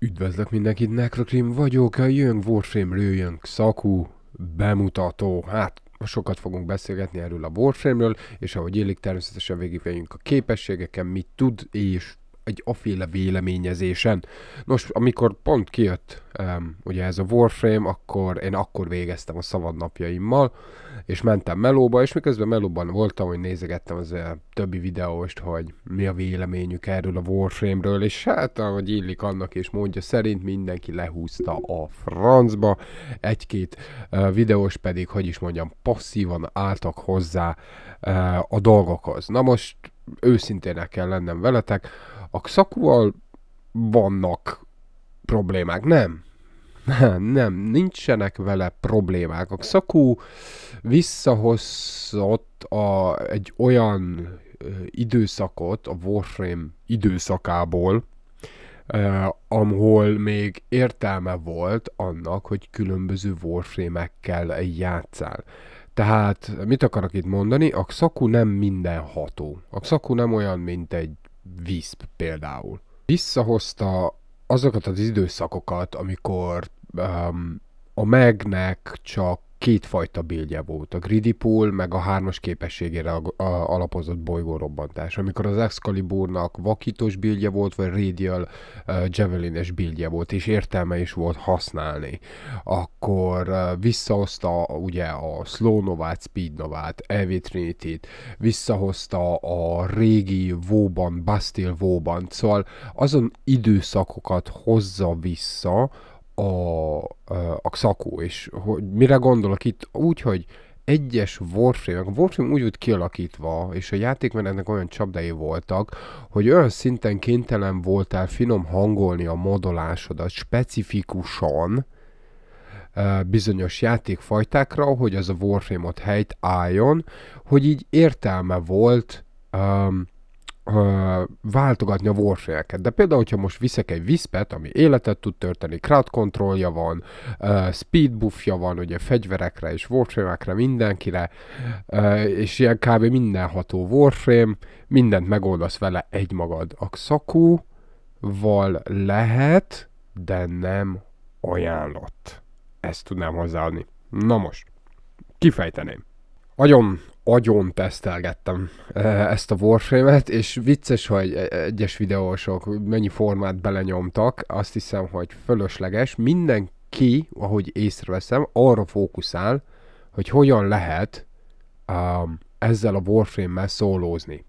Üdvözlök mindenkit, Necrokrim vagyok, a jön Warframe lőjön szakú bemutató. Hát, sokat fogunk beszélgetni erről a Warframe-ről, és ahogy élik, természetesen végigvegyünk a képességeken, mit tud és egy aféle véleményezésen. Nos, amikor pont kijött um, ugye ez a Warframe, akkor én akkor végeztem a szabad napjaimmal, és mentem melóba, és miközben melóban voltam, hogy nézegettem az a eh, többi videóst, hogy mi a véleményük erről a Warframe-ről, és hát ahogy illik annak és mondja szerint mindenki lehúzta a francba, egy-két uh, videós pedig, hogy is mondjam, passzívan álltak hozzá uh, a dolgokhoz. Na most őszintének kell lennem veletek, a szakúval vannak problémák, nem. Nem, nem, nincsenek vele problémák. A szakú visszahozott a, egy olyan időszakot a Warframe időszakából, eh, ahol még értelme volt annak, hogy különböző Warframe-ekkel játszál. Tehát mit akarok itt mondani? A szaku nem mindenható. A szaku nem olyan, mint egy Wisp például. Visszahozta azokat az időszakokat, amikor um, a megnek csak kétfajta bélje volt, a greedy pool, meg a hármas képességére alapozott bolygórobbantás. Amikor az Excaliburnak vakítós bélje volt, vagy radial uh, javelines bélje volt, és értelme is volt használni, akkor uh, visszahozta ugye a slow novát, speed novát, EV trinity visszahozta a régi vóban, Bastille vóban, szóval azon időszakokat hozza vissza, a, a szakó, és hogy mire gondolok itt? Úgy, hogy egyes Warframe, a Warframe úgy volt kialakítva, és a játékmenetnek olyan csapdái voltak, hogy olyan szinten kénytelen voltál finom hangolni a modolásodat specifikusan, bizonyos játékfajtákra, hogy az a Warframe-ot helyt álljon, hogy így értelme volt um, ö, váltogatni a warfare De például, hogyha most viszek egy viszpet, ami életet tud történni, crowd controlja van, ö, speed buffja van, ugye fegyverekre és warframe mindenkire, ö, és ilyen kb. mindenható warframe, mindent megoldasz vele egymagad. A szakúval lehet, de nem ajánlott. Ezt tudnám hozzáadni. Na most, kifejteném nagyon agyon tesztelgettem eh, ezt a warframe és vicces, hogy egyes videósok mennyi formát belenyomtak, azt hiszem, hogy fölösleges, mindenki, ahogy észreveszem, arra fókuszál, hogy hogyan lehet um, ezzel a Warframe-mel szólózni.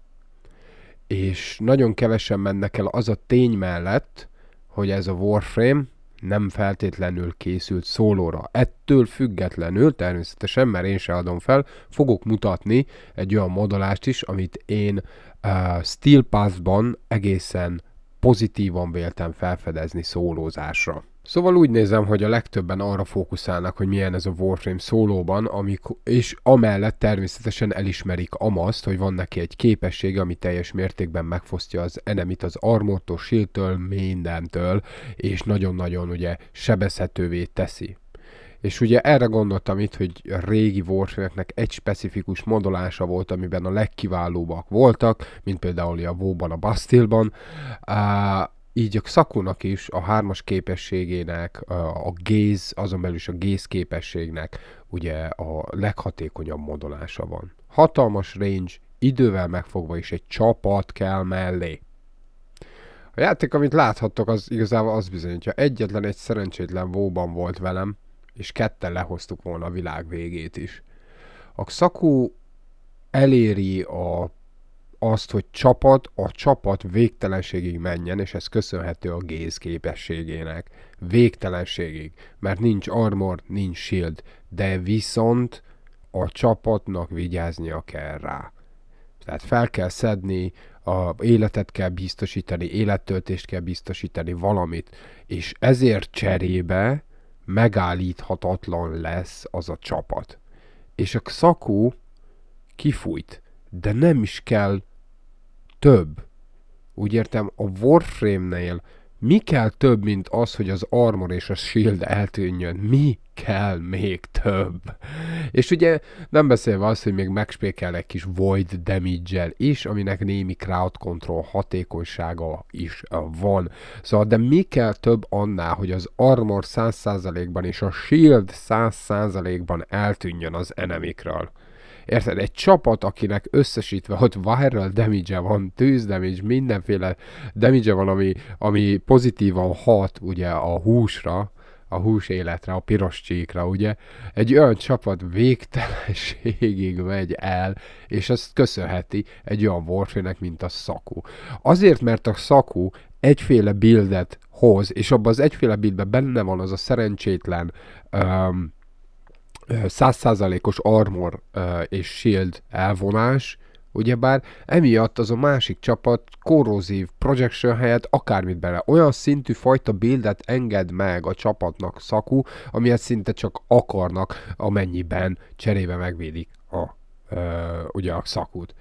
És nagyon kevesen mennek el az a tény mellett, hogy ez a Warframe nem feltétlenül készült szólóra. Ettől függetlenül, természetesen, mert én se adom fel, fogok mutatni egy olyan modolást is, amit én uh, Steel Pass-ban egészen pozitívan véltem felfedezni szólózásra. Szóval úgy nézem, hogy a legtöbben arra fókuszálnak, hogy milyen ez a Warframe szólóban, amik, és amellett természetesen elismerik amazt, hogy van neki egy képessége, ami teljes mértékben megfosztja az enemit az armortól, shieldtől, mindentől, és nagyon-nagyon ugye sebezhetővé teszi. És ugye erre gondoltam itt, hogy a régi warfare egy specifikus modolása volt, amiben a legkiválóbbak voltak, mint például a Vóban a Bastilban. Uh, így a szakúnak is a hármas képességének, a géz, azon belül is a géz képességnek ugye a leghatékonyabb modolása van. Hatalmas range, idővel megfogva is egy csapat kell mellé. A játék, amit láthattok, az igazából az bizonyítja, egyetlen egy szerencsétlen vóban volt velem, és ketten lehoztuk volna a világ végét is. A szakú eléri a, azt, hogy csapat, a csapat végtelenségig menjen, és ez köszönhető a géz képességének. Végtelenségig, mert nincs armor, nincs shield, de viszont a csapatnak vigyáznia kell rá. Tehát fel kell szedni, a életet kell biztosítani, élettöltést kell biztosítani, valamit. És ezért cserébe megállíthatatlan lesz az a csapat. És a szakó kifújt, de nem is kell több. Úgy értem, a Warframe-nél mi kell több, mint az, hogy az armor és a shield eltűnjön? Mi kell még több? És ugye nem beszélve az, hogy még megspékel egy kis void damage-el is, aminek némi crowd control hatékonysága is van. Szóval, de mi kell több annál, hogy az armor 100%-ban és a shield 100%-ban eltűnjön az enemikről? Érted? Egy csapat, akinek összesítve ott viral damage van, tűz damage, mindenféle damage van, ami, ami pozitívan hat ugye a húsra, a hús életre, a piros csíkra, ugye? Egy olyan csapat végtelenségig megy el, és ezt köszönheti egy olyan warfare mint a Szakú. Azért, mert a Szakú egyféle bildet hoz, és abban az egyféle bildben benne van az a szerencsétlen um, százszázalékos armor és shield elvonás, ugyebár emiatt az a másik csapat korrozív projection helyett akármit bele. Olyan szintű fajta buildet enged meg a csapatnak szakú, amilyet szinte csak akarnak, amennyiben cserébe megvédik a, ugye a szakút.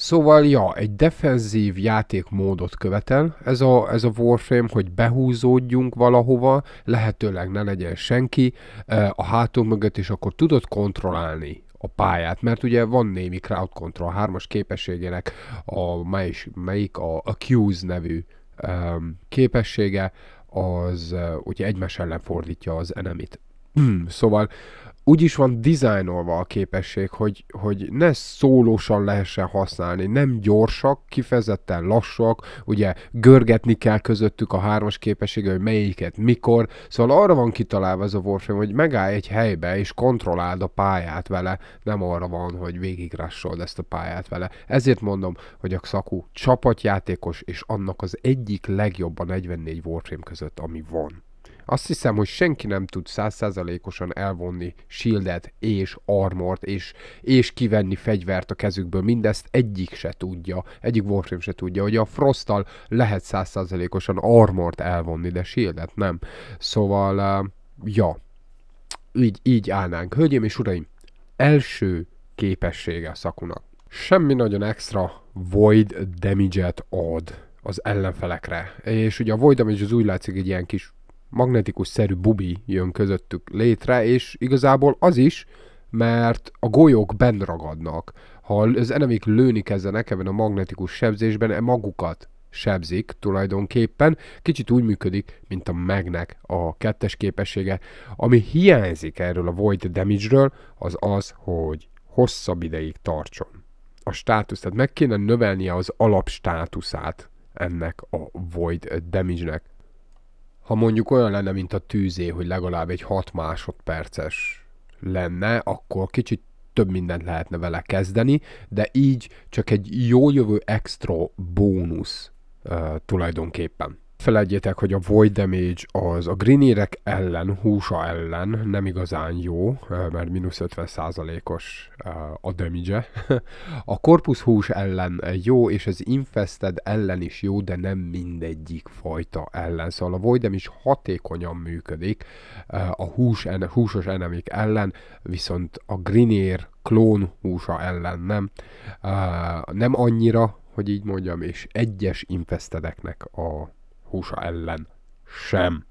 Szóval, ja, egy defenzív játékmódot követel ez a, ez a Warframe, hogy behúzódjunk valahova, lehetőleg ne legyen senki e, a hátunk mögött, és akkor tudod kontrollálni a pályát, mert ugye van némi crowd control hármas képességének, a, melyik, melyik a Accuse nevű um, képessége, az uh, ugye egymás ellen fordítja az enemit. szóval úgy is van dizájnolva a képesség, hogy, hogy ne szólósan lehessen használni, nem gyorsak, kifejezetten lassak, ugye görgetni kell közöttük a hármas képessége, hogy melyiket, mikor, szóval arra van kitalálva ez a Warframe, hogy megállj egy helybe és kontrolláld a pályát vele, nem arra van, hogy végigrassold ezt a pályát vele. Ezért mondom, hogy a Xaku csapatjátékos és annak az egyik legjobb a 44 Warframe között, ami van. Azt hiszem, hogy senki nem tud százszázalékosan elvonni shieldet és armort és, és kivenni fegyvert a kezükből. Mindezt egyik se tudja, egyik Warframe se tudja, hogy a Frosttal lehet százszázalékosan armort elvonni, de shieldet nem. Szóval, uh, ja, így, így állnánk. Hölgyeim és uraim, első képessége a szakunak. Semmi nagyon extra void damage-et ad az ellenfelekre. És ugye a void damage az úgy látszik egy ilyen kis magnetikus szerű bubi jön közöttük létre, és igazából az is, mert a golyók benn ragadnak. Ha az enemik lőni kezdenek ebben a magnetikus sebzésben, e magukat sebzik tulajdonképpen. Kicsit úgy működik, mint a megnek a kettes képessége. Ami hiányzik erről a Void Damage-ről, az az, hogy hosszabb ideig tartson a státusz, tehát meg kéne növelnie az alapstátuszát ennek a Void Damage-nek ha mondjuk olyan lenne, mint a tűzé, hogy legalább egy 6 másodperces lenne, akkor kicsit több mindent lehetne vele kezdeni, de így csak egy jó jövő extra bónusz uh, tulajdonképpen. Felejtjétek, hogy a Void Damage az a grinírek ellen, húsa ellen nem igazán jó, eh, mert mínusz 50%-os eh, a damage -e. A korpusz hús ellen jó, és az Infested ellen is jó, de nem mindegyik fajta ellen. Szóval a Void Damage hatékonyan működik eh, a hús, húsos enemik ellen, viszont a grinír klón húsa ellen nem. Nem annyira, hogy így mondjam, és egyes infestedeknek a húsa ellen sem.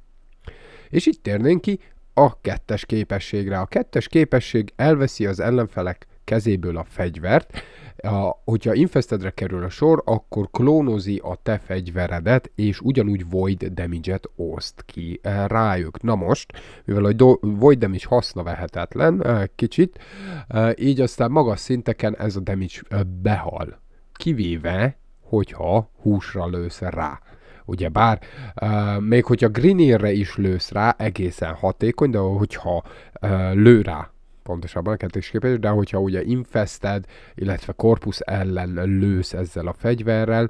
És itt térnénk ki a kettes képességre. A kettes képesség elveszi az ellenfelek kezéből a fegyvert, a, hogyha infestedre kerül a sor, akkor klónozi a te fegyveredet, és ugyanúgy void damage-et oszt ki eh, rájuk. Na most, mivel a do- void damage haszna vehetetlen eh, kicsit, eh, így aztán magas szinteken ez a damage behal. Kivéve, hogyha húsra lősz rá ugye bár, uh, még hogyha Greenirre is lősz rá, egészen hatékony, de hogyha uh, lő rá, pontosabban a kettős képes, de hogyha ugye infested, illetve korpusz ellen lősz ezzel a fegyverrel,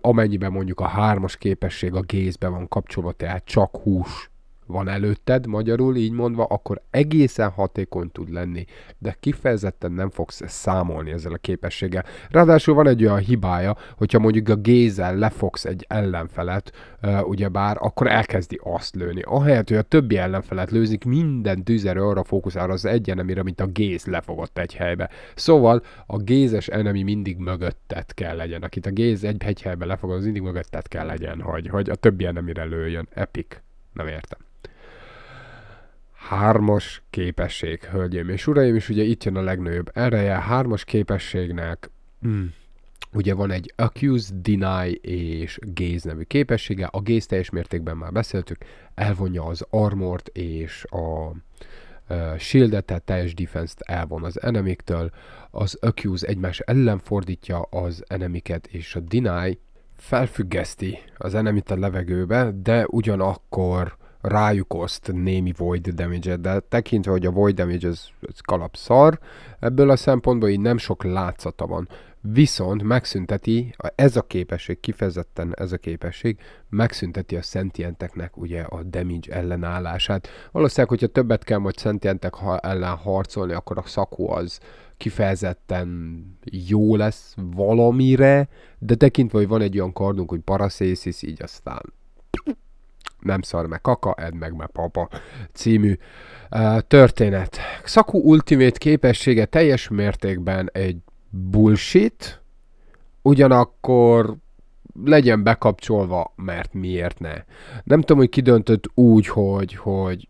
amennyiben mondjuk a hármas képesség a gézbe van kapcsolva, tehát csak hús van előtted, magyarul így mondva, akkor egészen hatékony tud lenni, de kifejezetten nem fogsz számolni ezzel a képességgel. Ráadásul van egy olyan hibája, hogyha mondjuk a gézzel lefogsz egy ellenfelet, ugyebár, akkor elkezdi azt lőni. Ahelyett, hogy a többi ellenfelet lőzik, minden tűzerő arra fókuszál az egyenemire, mint a géz lefogott egy helybe. Szóval a gézes enemi mindig mögöttet kell legyen. Akit a géz egy, egy helybe lefogad, az mindig mögöttet kell legyen, hogy, hogy a többi enemire lőjön. Epic. Nem értem hármas képesség, hölgyeim és uraim, és ugye itt jön a legnagyobb ereje, hármas képességnek mm, ugye van egy accuse, deny és gaze nevű képessége, a gaze teljes mértékben már beszéltük, elvonja az armort és a shieldet, tehát teljes defense-t elvon az enemiktől, az accuse egymás ellen fordítja az enemiket, és a deny felfüggeszti az enemit a levegőbe, de ugyanakkor rájuk oszt némi void damage-et, de tekintve, hogy a void damage az, az kalapszar, ebből a szempontból így nem sok látszata van. Viszont megszünteti, ez a képesség, kifejezetten ez a képesség, megszünteti a szentienteknek ugye a damage ellenállását. Valószínűleg, hogyha többet kell majd szentientek ellen harcolni, akkor a szakó az kifejezetten jó lesz valamire, de tekintve, hogy van egy olyan kardunk, hogy Paracelsus, így aztán nem szar meg kaka, edd meg meg papa című uh, történet. Szakú Ultimate képessége teljes mértékben egy bullshit, ugyanakkor legyen bekapcsolva, mert miért ne. Nem tudom, hogy ki döntött úgy, hogy, hogy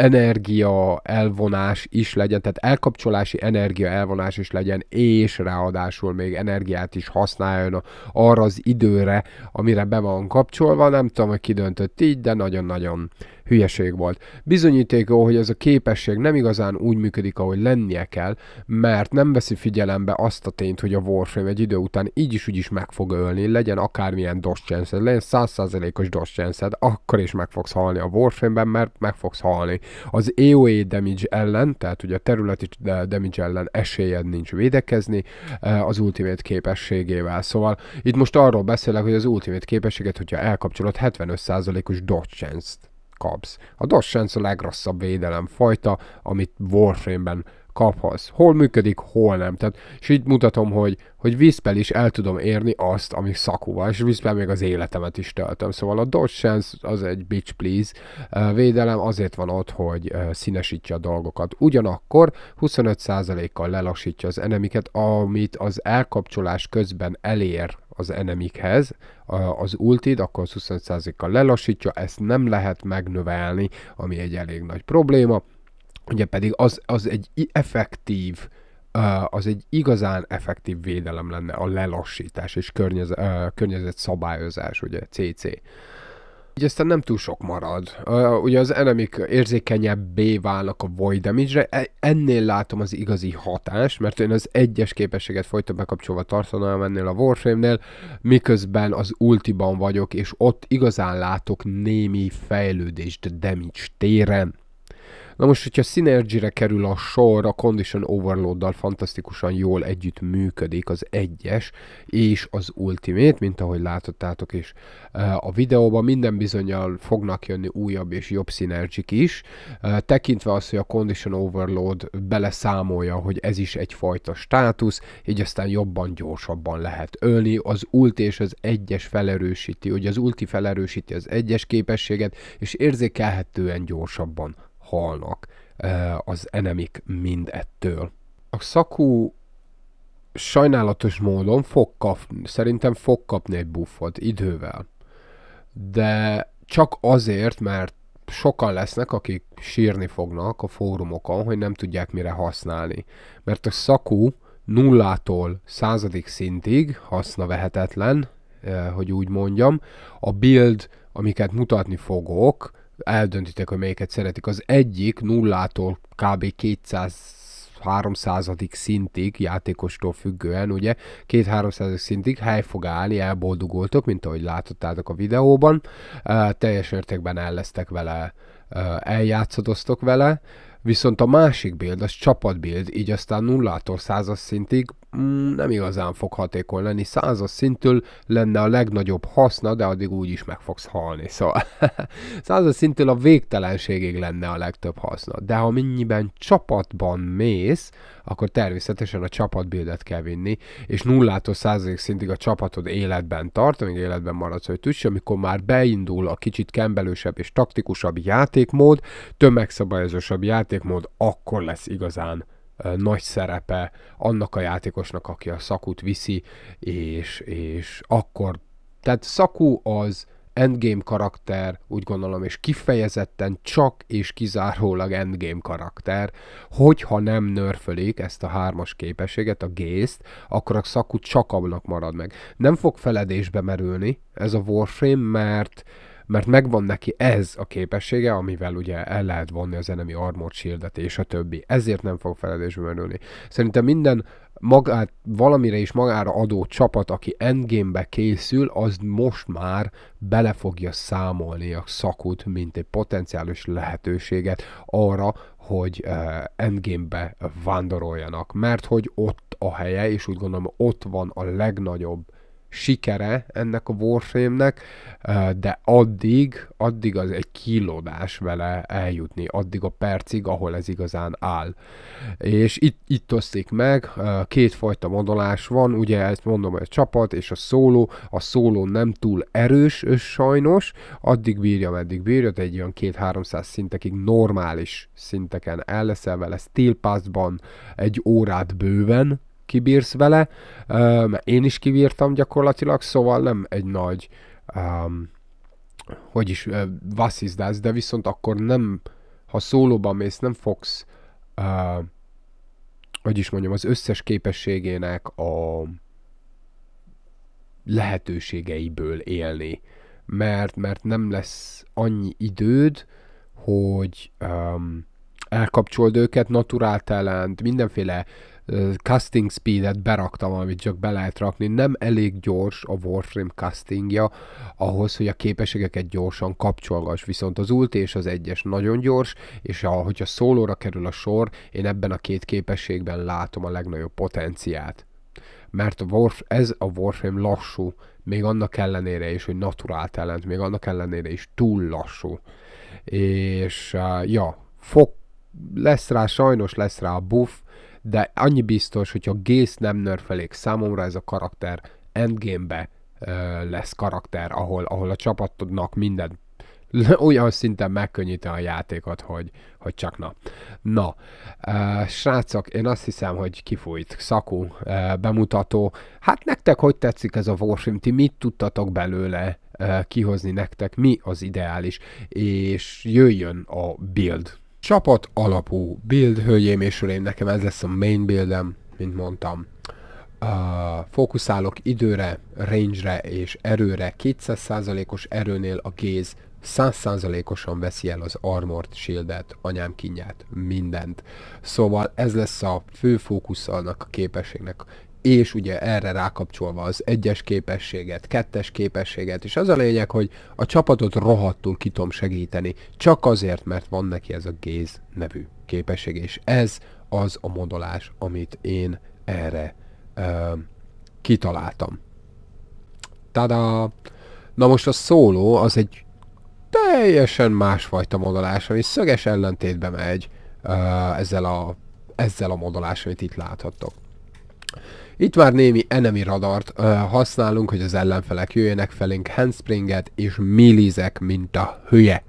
energia elvonás is legyen, tehát elkapcsolási energia elvonás is legyen, és ráadásul még energiát is használjon arra az időre, amire be van kapcsolva, nem tudom, hogy ki döntött így, de nagyon-nagyon hülyeség volt. Bizonyíték, hogy ez a képesség nem igazán úgy működik, ahogy lennie kell, mert nem veszi figyelembe azt a tényt, hogy a Warframe egy idő után így is úgy is meg fog ölni, legyen akármilyen dos chance legyen százszázalékos dos chance akkor is meg fogsz halni a Warframe-ben, mert meg fogsz halni. Az AOE damage ellen, tehát ugye a területi damage ellen esélyed nincs védekezni eh, az Ultimate képességével. Szóval itt most arról beszélek, hogy az Ultimate képességet, hogyha elkapcsolod 75%-os dodge chance-t kapsz. A Dossens a legrosszabb védelem fajta, amit Warframe-ben kaphatsz. Hol működik, hol nem. Tehát, és így mutatom, hogy, hogy vízpel is el tudom érni azt, ami szakúval, és vízpel még az életemet is töltöm. Szóval a DOS Sense az egy bitch please védelem, azért van ott, hogy színesítse a dolgokat. Ugyanakkor 25%-kal lelassítja az enemiket, amit az elkapcsolás közben elér az enemikhez az ultid, akkor 25%-kal lelassítja, ezt nem lehet megnövelni, ami egy elég nagy probléma. Ugye pedig az, az egy effektív az egy igazán effektív védelem lenne a lelassítás és környezet, környezet szabályozás, ugye CC így aztán nem túl sok marad. Uh, ugye az enemik érzékenyebbé válnak a void damage-re, e, ennél látom az igazi hatást, mert én az egyes képességet folyton bekapcsolva tartanám ennél a Warframe-nél, miközben az ultiban vagyok, és ott igazán látok némi fejlődést damage téren. Na most, hogyha Synergy-re kerül a sor, a Condition Overload-dal fantasztikusan jól együtt működik az egyes és az Ultimate, mint ahogy látottátok is a videóban, minden bizonyal fognak jönni újabb és jobb synergy is, tekintve azt, hogy a Condition Overload beleszámolja, hogy ez is egyfajta státusz, így aztán jobban, gyorsabban lehet ölni, az ult és az egyes felerősíti, hogy az ulti felerősíti az egyes képességet, és érzékelhetően gyorsabban halnak az enemik mind ettől. A szakú sajnálatos módon fog kapni, szerintem fog kapni egy buffot idővel. De csak azért, mert sokan lesznek, akik sírni fognak a fórumokon, hogy nem tudják mire használni. Mert a szakú nullától századik szintig vehetetlen, hogy úgy mondjam. A build, amiket mutatni fogok, eldöntitek, hogy melyiket szeretik. Az egyik nullától kb. 200 300 szintig, játékostól függően, ugye, két 300 szintig hely fog állni, elboldogultok, mint ahogy látottátok a videóban, uh, teljes értékben elleztek vele, uh, eljátszadoztok vele, viszont a másik build, az csapatbild, így aztán tól 100 szintig Mm, nem igazán fog hatékony lenni. Százas szintől lenne a legnagyobb haszna, de addig úgy is meg fogsz halni. Szóval százas szintől a végtelenségig lenne a legtöbb haszna. De ha mennyiben csapatban mész, akkor természetesen a csapatbildet kell vinni, és nullától százalék szintig a csapatod életben tart, amíg életben maradsz, hogy tűzs, amikor már beindul a kicsit kembelősebb és taktikusabb játékmód, tömegszabályozósabb játékmód, akkor lesz igazán nagy szerepe annak a játékosnak, aki a szakut viszi, és, és akkor, tehát szakú az endgame karakter, úgy gondolom, és kifejezetten csak és kizárólag endgame karakter, hogyha nem nörfölik ezt a hármas képességet, a gészt, akkor a szakú csak abnak marad meg. Nem fog feledésbe merülni ez a Warframe, mert mert megvan neki ez a képessége, amivel ugye el lehet vonni az enemi armor shieldet és a többi. Ezért nem fog feledésbe merülni. Szerintem minden magát, valamire is magára adó csapat, aki endgame-be készül, az most már bele fogja számolni a szakut, mint egy potenciális lehetőséget arra, hogy eh, endgame-be vándoroljanak, mert hogy ott a helye, és úgy gondolom, ott van a legnagyobb sikere ennek a Warframe-nek, de addig, addig az egy kilódás vele eljutni, addig a percig, ahol ez igazán áll. És itt, itt osztik meg, kétfajta modolás van, ugye ezt mondom, hogy a csapat és a szóló, a szóló nem túl erős sajnos, addig bírja, meddig bírja, de egy olyan 2-300 szintekig normális szinteken el leszel vele, Steel egy órát bőven, kibírsz vele, mert én is kibírtam gyakorlatilag, szóval nem egy nagy, um, hogy is, uh, vasszizdász, de viszont akkor nem, ha szólóban mész, nem fogsz, uh, hogy is mondjam, az összes képességének a lehetőségeiből élni, mert, mert nem lesz annyi időd, hogy um, elkapcsold őket, naturál talent, mindenféle casting speedet beraktam, amit csak be lehet rakni. Nem elég gyors a Warframe castingja ahhoz, hogy a képességeket gyorsan kapcsolgass. Viszont az ult és az egyes nagyon gyors, és a, hogyha szólóra kerül a sor, én ebben a két képességben látom a legnagyobb potenciát. Mert a Warf, ez a Warframe lassú, még annak ellenére is, hogy naturál talent, még annak ellenére is túl lassú. És ja, fog, lesz rá, sajnos lesz rá a buff, de annyi biztos, hogyha Gész nem nörfelék, számomra ez a karakter endgame-be lesz karakter, ahol, ahol a csapatodnak minden olyan szinten megkönnyíti a játékot, hogy, hogy csak na. Na, e, srácok, én azt hiszem, hogy kifújt szakú e, bemutató. Hát nektek hogy tetszik ez a Warframe? Ti mit tudtatok belőle e, kihozni nektek? Mi az ideális? És jöjjön a build. Csapat alapú build, hölgyeim és uraim, nekem ez lesz a main buildem, mint mondtam. Uh, fókuszálok időre, range-re és erőre. 200%-os erőnél a géz 100%-osan veszi el az armort, shieldet, anyám kinyát, mindent. Szóval ez lesz a fő fókusz annak a képességnek és ugye erre rákapcsolva az egyes képességet, kettes képességet, és az a lényeg, hogy a csapatot rohadtul ki tudom segíteni, csak azért, mert van neki ez a Géz nevű képesség, és ez az a modolás, amit én erre ö, uh, kitaláltam. Tada! Na most a szóló az egy teljesen másfajta modolás, ami szöges ellentétbe megy ö, uh, ezzel, a, ezzel a modolás, amit itt láthattok. Itt már némi enemy radart ö, használunk, hogy az ellenfelek jöjjenek felénk, handspringet és milizek, mint a hülye.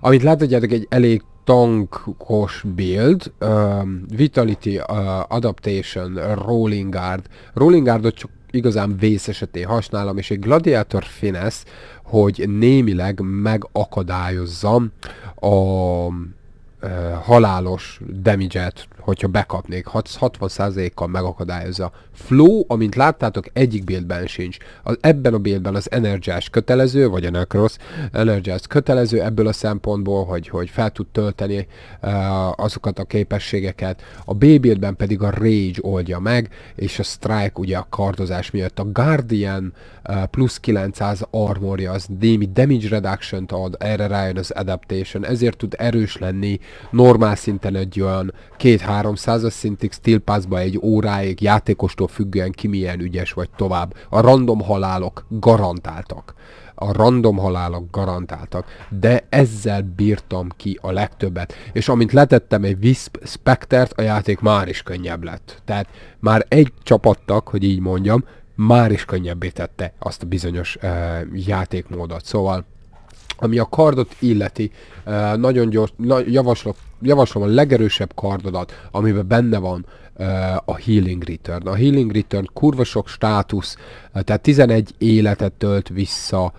Amit láthatjátok, egy elég tankos build, uh, Vitality uh, Adaptation, Rolling Guard. Rolling Guardot csak igazán vész esetén használom, és egy Gladiator Finesse, hogy némileg megakadályozzam a uh, halálos damage-et, hogyha bekapnék, 60%-kal megakadályozza. Flow, amint láttátok, egyik buildben sincs. Az, ebben a buildben az Energiás kötelező, vagy a Necros Energiás kötelező ebből a szempontból, hogy, hogy fel tud tölteni uh, azokat a képességeket. A B buildben pedig a Rage oldja meg, és a Strike ugye a kardozás miatt. A Guardian uh, plusz 900 armorja, az némi damage reduction ad, erre rájön az adaptation, ezért tud erős lenni normál szinten egy olyan két 300-as szintig Steel Pass-ba egy óráig játékostól függően ki milyen ügyes vagy tovább. A random halálok garantáltak. A random halálok garantáltak, de ezzel bírtam ki a legtöbbet. És amint letettem egy Wisp Spectert, a játék már is könnyebb lett. Tehát már egy csapattak, hogy így mondjam, már is könnyebbé tette azt a bizonyos uh, játékmódot. Szóval ami a kardot illeti, eh, nagyon gyors, na, javaslok, javaslom a legerősebb kardodat, amiben benne van eh, a Healing Return. A Healing Return kurva sok státusz, eh, tehát 11 életet tölt vissza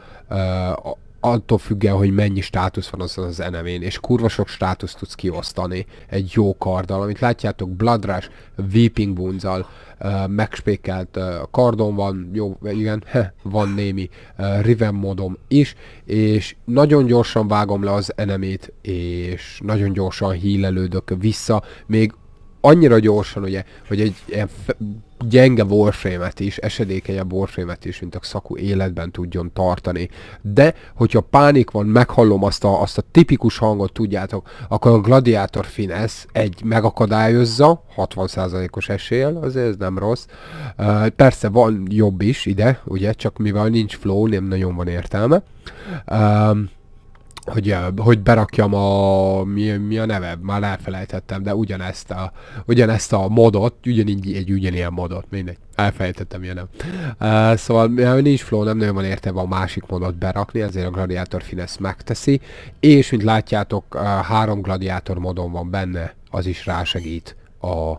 attól el, hogy mennyi státusz van azon az enemén, és kurva sok státuszt tudsz kiosztani egy jó karddal, amit látjátok, Bloodrush, Weeping Bunzal, uh, megspékelt uh, kardon van, jó, igen, heh, van némi uh, Riven modom is, és nagyon gyorsan vágom le az enemét, és nagyon gyorsan hílelődök vissza, még annyira gyorsan, ugye, hogy egy ilyen gyenge borsémet is, esedékenyebb borsémet is, mint a szakú életben tudjon tartani. De, hogyha pánik van, meghallom azt a, azt a tipikus hangot, tudjátok, akkor a gladiátor finesz egy megakadályozza, 60%-os esél, azért ez nem rossz. Uh, persze van jobb is ide, ugye, csak mivel nincs flow, nem nagyon van értelme. Uh, hogy, hogy berakjam a, mi, mi a neve, már elfelejtettem, de ugyanezt a, ugyanezt a modot, ugyanígy egy ugyanilyen modot, mindegy, elfelejtettem, ilyen nem. Uh, szóval mivel nincs flow, nem nagyon van értelme a másik modot berakni, ezért a Gladiator Finesz megteszi, és mint látjátok, uh, három Gladiator modon van benne, az is rásegít a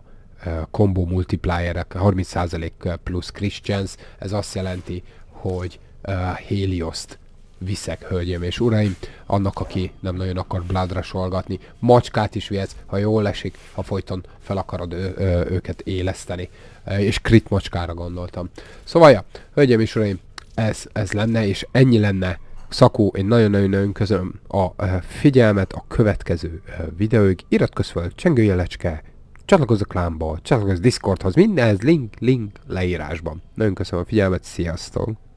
combo uh, multiplierek, 30% plusz Christians, ez azt jelenti, hogy uh, Helioszt viszek, hölgyeim és uraim, annak, aki nem nagyon akar bládra solgatni. Macskát is vihetsz, ha jól lesik, ha folyton fel akarod ő, ö, őket éleszteni. E, és krit macskára gondoltam. Szóval, ja, hölgyeim és uraim, ez, ez lenne, és ennyi lenne Szakó, én nagyon-nagyon közöm a figyelmet a következő videóig. Iratkozz fel, jelecske, csatlakozz a klámba, csatlakozz Discordhoz, mindez link, link leírásban. Nagyon köszönöm a figyelmet, sziasztok!